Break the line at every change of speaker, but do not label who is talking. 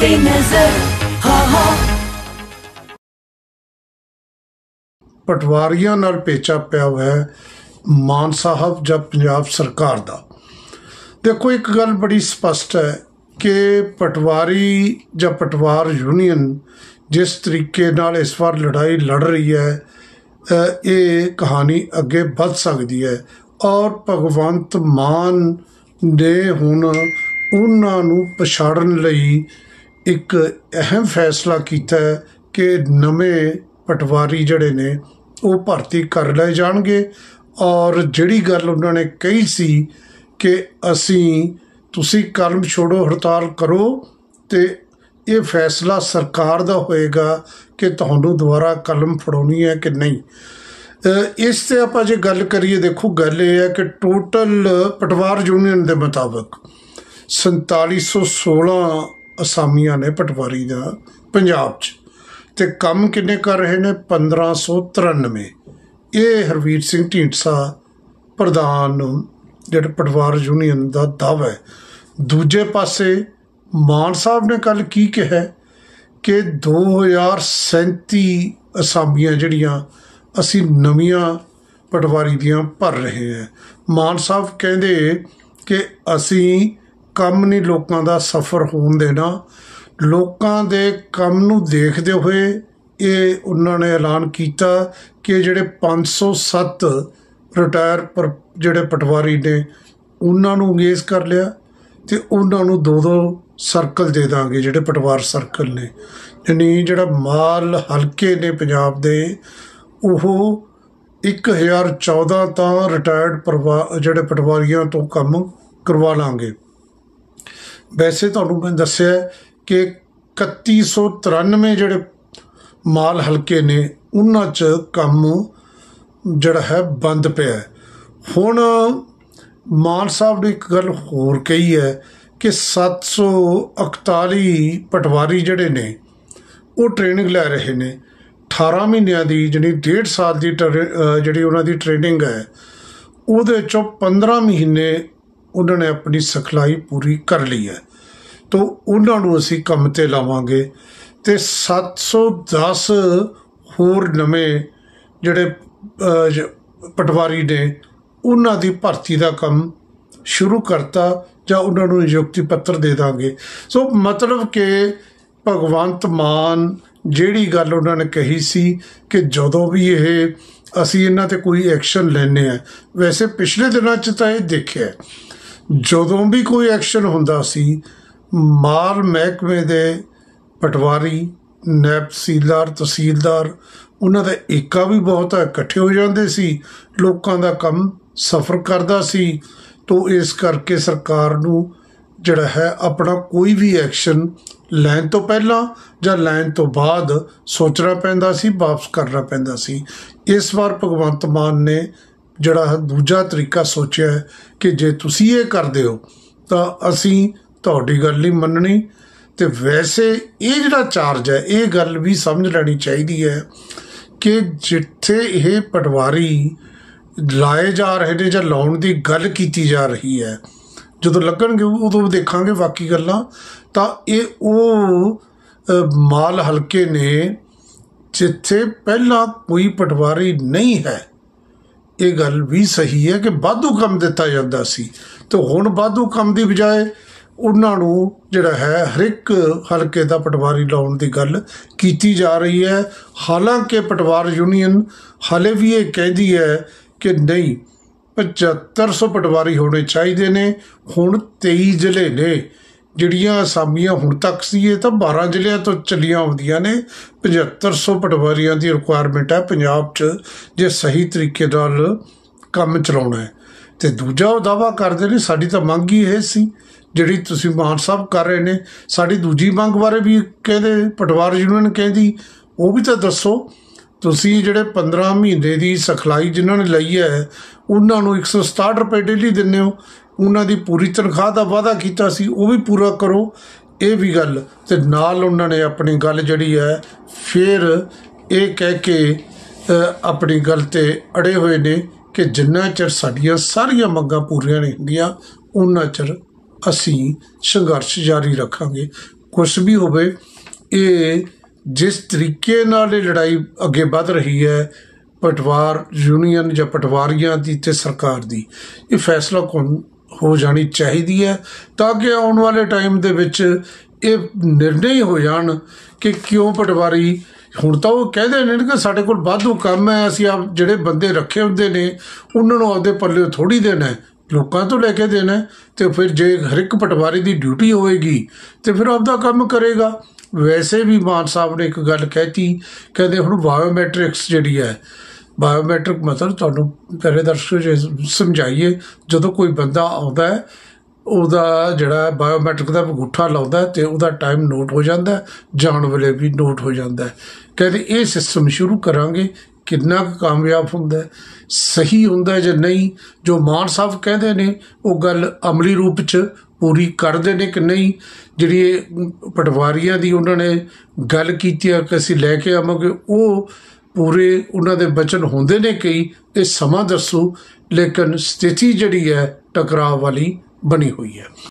ਤੇ ਨਜ਼ਰ ਹਾ ਹਾ ਪਟਵਾਰੀਆਂ ਨਾਲ ਪੇਚਾ ਪਿਆ ਹੋਇਆ ਹੈ ਮਾਨ ਸਾਹਿਬ ਜਾਂ ਪੰਜਾਬ ਸਰਕਾਰ ਦਾ ਦੇਖੋ ਇੱਕ ਗੱਲ ਬੜੀ ਸਪਸ਼ਟ ਹੈ ਕਿ ਪਟਵਾਰੀ ਜਾਂ ਪਟਵਾਰ ਯੂਨੀਅਨ ਜਿਸ ਤਰੀਕੇ ਨਾਲ ਇਸ ਵਾਰ ਲੜਾਈ ਲੜ ਰਹੀ ਹੈ ਇਹ ਕਹਾਣੀ ਅੱਗੇ ਵੱਧ ਸਕਦੀ ਹੈ ਔਰ ਭਗਵੰਤ ਮਾਨ ਦੇ ਹੁਣ ਉਹਨਾਂ ਨੂੰ ਪਛਾੜਨ ਲਈ ਇੱਕ ਅਹਿਮ ਫੈਸਲਾ ਕੀਤਾ ਕਿ ਨਵੇਂ ਪਟਵਾਰੀ ਜਿਹੜੇ ਨੇ ਉਹ ਭਰਤੀ ਕਰ ਲਏ ਜਾਣਗੇ ਔਰ ਜਿਹੜੀ ਗੱਲ ਉਹਨਾਂ ਨੇ ਕਹੀ ਸੀ ਕਿ ਅਸੀਂ ਤੁਸੀਂ ਕਰਮ ਛੋੜੋ ਹੜਤਾਲ ਕਰੋ ਤੇ ਇਹ ਫੈਸਲਾ ਸਰਕਾਰ ਦਾ ਹੋਏਗਾ ਕਿ ਤੁਹਾਨੂੰ ਦੁਬਾਰਾ ਕਲਮ ਫੜਾਉਣੀ ਹੈ ਕਿ ਨਹੀਂ ਇਸ ਤੇ ਆਪਾਂ ਜੇ ਗੱਲ ਕਰੀਏ ਦੇਖੋ ਗੱਲ ਇਹ ਹੈ ਕਿ ਟੋਟਲ ਪਟਵਾਰ ਯੂਨੀਅਨ ਦੇ ਮੁਤਾਬਕ 4716 ਅਸਾਮੀਆਂ ਨੇ ਪਟਵਾਰੀ ਦਾ ਪੰਜਾਬ 'ਚ ਤੇ ਕੰਮ ਕਿੰਨੇ ਕਰ ਰਹੇ ਨੇ 1593 ਇਹ ਹਰਵੀਰ ਸਿੰਘ ਢੀਂਡਸਾ ਪ੍ਰਧਾਨ ਜਿਹੜਾ ਪਟਵਾਰ ਯੂਨੀਅਨ ਦਾ ਦਾਅਵਾ ਹੈ ਦੂਜੇ ਪਾਸੇ ਮਾਨ ਸਾਹਿਬ ਨੇ ਕੱਲ ਕੀ ਕਿਹਾ ਕਿ 2037 ਅਸਾਮੀਆਂ ਜਿਹੜੀਆਂ ਅਸੀਂ ਨਵੀਆਂ ਪਟਵਾਰੀ ਦੀਆਂ ਭਰ ਰਹੇ ਹਾਂ ਮਾਨ ਸਾਹਿਬ ਕਹਿੰਦੇ ਕਿ ਅਸੀਂ ਕੰਮ ਨਹੀਂ ਲੋਕਾਂ ਦਾ ਸਫਰ ਹੋਣ ਦੇਣਾ ਲੋਕਾਂ ਦੇ ਕੰਮ ਨੂੰ ਦੇਖਦੇ ਹੋਏ ਇਹ ਉਹਨਾਂ ਨੇ ਐਲਾਨ ਕੀਤਾ ਕਿ ਜਿਹੜੇ 507 ਰਿਟਾਇਰ ਜਿਹੜੇ ਪਟਵਾਰੀ ਨੇ ਉਹਨਾਂ ਨੂੰ ਅੰਗੇਜ ਕਰ ਲਿਆ ਤੇ ਉਹਨਾਂ ਨੂੰ ਦੋ ਦੋ ਸਰਕਲ ਦੇ ਦਾਂਗੇ ਜਿਹੜੇ ਪਟਵਾਰ ਸਰਕਲ ਨੇ ਯਾਨੀ ਜਿਹੜਾ ਮਾਲ ਹਲਕੇ ਨੇ ਪੰਜਾਬ ਦੇ ਉਹ 1014 ਤਾਂ ਰਿਟਾਇਰਡ ਜਿਹੜੇ ਪਟਵਾਰੀਆਂ ਤੋਂ ਕੰਮ ਕਰਵਾ ਲਾਂਗੇ ਵੈਸੇ ਤੁਹਾਨੂੰ ਮੈਂ ਦੱਸਿਆ ਕਿ 3193 ਜਿਹੜੇ ਮਾਲ ਹਲਕੇ ਨੇ ਉਹਨਾਂ 'ਚ ਕੰਮ ਜਿਹੜਾ ਹੈ ਬੰਦ ਪਿਆ ਹੁਣ ਮਾਨ ਸਾਹਿਬ ਨੇ ਇੱਕ ਗੱਲ ਹੋਰ ਕਹੀ ਹੈ ਕਿ 741 ਪਟਵਾਰੀ ਜਿਹੜੇ ਨੇ ਉਹ ਟ੍ਰੇਨਿੰਗ ਲੈ ਰਹੇ ਨੇ 18 ਮਹੀਨਿਆਂ ਦੀ ਜਿਹੜੀ 1.5 ਸਾਲ ਦੀ ਜਿਹੜੀ ਉਹਨਾਂ ਦੀ ਟ੍ਰੇਨਿੰਗ ਹੈ ਉਹਦੇ ਚੋਂ 15 ਮਹੀਨੇ ਉਹਨਾਂ ਨੇ ਆਪਣੀ ਸਖਲਾਈ ਪੂਰੀ ਕਰ ਲਈ ਹੈ ਤੋਂ ਉਹਨਾਂ ਨੂੰ ਅਸੀਂ ਕੰਮ ਤੇ ਲਾਵਾਂਗੇ ਤੇ 710 ਹੋਰ ਨਵੇਂ ਜਿਹੜੇ ਪਟਵਾਰੀ ਨੇ ਉਹਨਾਂ ਦੀ ਭਰਤੀ ਦਾ ਕੰਮ ਸ਼ੁਰੂ ਕਰਤਾ ਜਾਂ ਉਹਨਾਂ ਨੂੰ ਨਿਯੁਕਤੀ ਪੱਤਰ ਦੇ ਦਾਂਗੇ ਸੋ ਮਤਲਬ ਕਿ ਭਗਵੰਤ ਮਾਨ ਜਿਹੜੀ ਗੱਲ ਉਹਨਾਂ ਨੇ ਕਹੀ ਸੀ ਕਿ ਜਦੋਂ ਵੀ ਇਹ ਅਸੀਂ ਇਹਨਾਂ ਤੇ ਕੋਈ ਐਕਸ਼ਨ ਲੈਣੇ ਆ ਵੈਸੇ ਪਿਛਲੇ ਦਿਨਾਂ 'ਚ ਤਾਂ ਇਹ ਦੇਖਿਆ ਜਦੋਂ ਵੀ ਕੋਈ ਐਕਸ਼ਨ ਹੁੰਦਾ ਸੀ ਮਾਲ ਮਹਿਕਮੇ ਦੇ ਪਟਵਾਰੀ ਨੈਬ ਸੀਲਦਾਰ ਤਹਿਸੀਲਦਾਰ ਉਹਨਾਂ ਦਾ ਏਕਾ ਵੀ ਬਹੁਤ ਇਕੱਠੇ ਹੋ ਜਾਂਦੇ ਸੀ ਲੋਕਾਂ ਦਾ ਕੰਮ ਸਫਰ ਕਰਦਾ ਸੀ ਤੋਂ ਇਸ ਕਰਕੇ ਸਰਕਾਰ ਨੂੰ ਜਿਹੜਾ ਹੈ ਆਪਣਾ ਕੋਈ ਵੀ ਐਕਸ਼ਨ ਲੈਣ ਤੋਂ ਪਹਿਲਾਂ ਜਾਂ ਲੈਣ ਤੋਂ ਬਾਅਦ ਸੋਚਣਾ ਪੈਂਦਾ ਸੀ ਵਾਪਸ ਕਰਨਾ ਪੈਂਦਾ ਸੀ ਇਸ ਵਾਰ ਭਗਵੰਤ ਮਾਨ ਨੇ ਜਿਹੜਾ ਦੂਜਾ ਤਰੀਕਾ ਸੋਚਿਆ ਕਿ ਜੇ ਤੁਸੀਂ ਇਹ ਕਰਦੇ ਹੋ ਤਾਂ ਅਸੀਂ ਤੁਹਾਡੀ ਗੱਲ ਨਹੀਂ ਮੰਨਣੀ ਤੇ ਵੈਸੇ ਇਹ ਜਿਹੜਾ ਚਾਰਜ ਹੈ ਇਹ ਗੱਲ ਵੀ ਸਮਝ ਲੈਣੀ ਚਾਹੀਦੀ ਹੈ ਕਿ ਜਿੱਥੇ ਇਹ ਪਟਵਾਰੀ ਲਾਏ ਜਾ ਰਹੇ ਨੇ ਜਾਂ ਲਾਉਣ ਦੀ ਗੱਲ ਕੀਤੀ ਜਾ ਰਹੀ ਹੈ ਜਦੋਂ ਲੱਗਣਗੇ ਉਦੋਂ ਦੇਖਾਂਗੇ ਬਾਕੀ ਗੱਲਾਂ ਤਾਂ ਇਹ ਉਹ ਮਾਲ ਹਲਕੇ ਨੇ ਜਿੱਥੇ ਪਹਿਲਾਂ ਕੋਈ ਪਟਵਾਰੀ ਨਹੀਂ ਹੈ ਇਹ ਗੱਲ ਵੀ ਸਹੀ ਹੈ ਕਿ ਬਾਧੂ ਕੰਮ ਦਿੱਤਾ ਜਾਂਦਾ ਸੀ ਤੇ ਹੁਣ ਬਾਧੂ ਕੰਮ ਦੀ ਬਜਾਏ ਉਹਨਾਂ ਨੂੰ ਜਿਹੜਾ ਹੈ ਹਰ ਇੱਕ ਹਲਕੇ ਦਾ ਪਟਵਾਰੀ ਲਾਉਣ ਦੀ ਗੱਲ ਕੀਤੀ ਜਾ ਰਹੀ ਹੈ ਹਾਲਾਂਕਿ ਪਟਵਾਰ ਯੂਨੀਅਨ ਹਲੇ ਵੀ ਇਹ ਕਹਿੰਦੀ ਹੈ ਕਿ ਨਹੀਂ 7500 ਪਟਵਾਰੀ ਹੋਣੇ ਚਾਹੀਦੇ ਨੇ ਹੁਣ 23 ਜ਼ਿਲ੍ਹੇ ਨੇ ਜਿਹੜੀਆਂ ਅਸਾਮੀਆਂ ਹੁਣ ਤੱਕ ਸੀ ਇਹ ਤਾਂ 12 ਜ਼ਿਲ੍ਹਿਆਂ ਤੋਂ ਚੱਲੀਆਂ ਆਉਂਦੀਆਂ ਨੇ 7500 ਪਟਵਾਰੀਆਂ ਦੀ ਰਿਕੁਆਇਰਮੈਂਟ ਹੈ ਪੰਜਾਬ 'ਚ ਜੇ ਸਹੀ ਤਰੀਕੇ ਨਾਲ ਕੰਮ ਚਲਾਉਣਾ ਹੈ ਤੇ ਦੂਜਾ ਉਹ ਦਾਵਾ ਕਰਦੇ ਨੇ ਸਾਡੀ ਤਾਂ ਮੰਗ ਹੀ ਇਹ ਸੀ ਜਿਹੜੀ ਤੁਸੀਂ ਮਾਨ ਸਾਹਿਬ ਕਰ ਰਹੇ ਨੇ ਸਾਡੀ ਦੂਜੀ ਮੰਗ ਬਾਰੇ ਵੀ ਕਹਿੰਦੇ ਪਟਵਾਰ ਯੂਨੀਅਨ ਕਹਿੰਦੀ ਉਹ ਵੀ ਤਾਂ ਦੱਸੋ ਤੁਸੀਂ ਜਿਹੜੇ 15 ਮਹੀਨੇ ਦੀ ਸਖਲਾਈ ਜਿਨ੍ਹਾਂ ਨੇ ਲਈ ਹੈ ਉਹਨਾਂ ਨੂੰ 167 ਰੁਪਏ ਡੇਲੀ ਦਿੰਨੇ ਹੋ ਉਹਨਾਂ ਦੀ ਪੂਰੀ ਤਨਖਾਹ ਦਾ ਵਾਅਦਾ ਕੀਤਾ ਸੀ ਉਹ ਵੀ ਪੂਰਾ ਕਰੋ ਇਹ ਵੀ ਗੱਲ ਤੇ ਨਾਲ ਉਹਨਾਂ ਨੇ ਆਪਣੀ ਗੱਲ ਜਿਹੜੀ ਹੈ ਫਿਰ ਇਹ ਕਹਿ ਕੇ ਆਪਣੀ ਗੱਲ ਤੇ ਅੜੇ ਹੋਏ ਨੇ ਕਿ ਜਿੰਨਾ ਚਿਰ ਸਾਡੀਆਂ ਸਾਰੀਆਂ ਮੰਗਾਂ ਪੂਰੀਆਂ ਨਹੀਂ ਹੁੰਦੀਆਂ ਉਹਨਾਂ ਚਿਰ ਅਸੀਂ ਸੰਘਰਸ਼ ਜਾਰੀ ਰੱਖਾਂਗੇ ਕੁਝ ਵੀ ਹੋਵੇ ਇਹ ਜਿਸ ਤਰੀਕੇ ਨਾਲ ਇਹ ਲੜਾਈ ਅੱਗੇ ਵੱਧ ਰਹੀ ਹੈ ਪਟਵਾਰ ਯੂਨੀਅਨ ਜਾਂ ਪਟਵਾਰੀਆਂ ਦੀ ਤੇ ਸਰਕਾਰ ਦੀ ਇਹ ਫੈਸਲਾ ਕੌਣ ਹੋ ਜਾਣੀ ਚਾਹੀਦੀ ਹੈ ਤਾਂ ਕਿ ਆਉਣ ਵਾਲੇ ਟਾਈਮ ਦੇ ਵਿੱਚ ਇਹ ਨਿਰਣੇ ਹੋ ਜਾਣ ਕਿ ਕਿਉਂ ਪਟਵਾਰੀ ਹੁਣ ਤਾਂ ਉਹ ਕਹਿੰਦੇ ਨੇ ਕਿ ਸਾਡੇ ਕੋਲ ਵਾਧੂ ਕੰਮ ਹੈ ਅਸੀਂ ਆਪ ਜਿਹੜੇ ਬੰਦੇ ਰੱਖੇ ਹੁੰਦੇ ਨੇ ਉਹਨਾਂ ਨੂੰ ਆਪਦੇ ਪੱਲੇ ਥੋੜੀ ਦੇਣਾ ਲੋਕਾਂ ਤੋਂ ਲੈ ਕੇ ਦੇਣਾ ਤੇ ਫਿਰ ਜੇ ਹਰ ਇੱਕ ਪਟਵਾਰੀ ਦੀ ਡਿਊਟੀ ਹੋਏਗੀ ਤੇ ਫਿਰ ਆਪਦਾ ਕੰਮ ਕਰੇਗਾ ਵੈਸੇ ਵੀ ਮਾਨ ਸਾਹਿਬ ਨੇ ਇੱਕ ਗੱਲ ਕਹਿਤੀ ਕਹਿੰਦੇ ਹੁਣ ਬਾਇਓਮੈਟ੍ਰਿਕਸ ਜਿਹੜੀ ਹੈ ਬਾਇਓਮੈਟ੍ਰਿਕ ਮਤਲਬ ਤੁਹਾਨੂੰ ਪਹਿਲੇ ਦਰਸ਼ਕ ਸਮਝਾਈਏ ਜਦੋਂ ਕੋਈ ਬੰਦਾ ਆਉਂਦਾ ਹੈ ਉਹਦਾ ਜਿਹੜਾ ਬਾਇਓਮੈਟ੍ਰਿਕ ਦਾ ਅੰਗੂਠਾ ਲਾਉਂਦਾ ਤੇ ਉਹਦਾ ਟਾਈਮ ਨੋਟ ਹੋ ਜਾਂਦਾ ਜਾਣ ਵੇਲੇ ਵੀ ਨੋਟ ਹੋ ਜਾਂਦਾ ਕਹਿੰਦੇ ਇਹ ਸਿਸਟਮ ਸ਼ੁਰੂ ਕਰਾਂਗੇ ਕਿੰਨਾ ਕਾਮਯਾਬ ਹੁੰਦਾ ਸਹੀ ਹੁੰਦਾ ਜਾਂ ਨਹੀਂ ਜੋ ਮਾਨ ਸਾਹਿਬ ਕਹਿੰਦੇ ਨੇ ਉਹ ਗੱਲ ਅਮਲੀ ਰੂਪ 'ਚ ਪੂਰੀ ਕਰਦੇ ਨੇ ਕਿ ਨਹੀਂ ਜਿਹੜੀ ਪਟਵਾਰੀਆਂ ਦੀ ਉਹਨਾਂ ਨੇ ਗੱਲ ਕੀਤੀ ਆ ਕਿ ਅਸੀਂ ਲੈ ਕੇ ਆਵਾਂਗੇ ਉਹ ਪੂਰੇ ਉਹਨਾਂ ਦੇ ਬਚਨ ਹੁੰਦੇ ਨੇ ਕਈ ਇਹ ਸਮਾਂ ਦੱਸੋ ਲੇਕਿਨ ਸਥਿਤੀ ਜਿਹੜੀ ਹੈ ਟਕਰਾਅ ਵਾਲੀ ਬਣੀ ਹੋਈ ਹੈ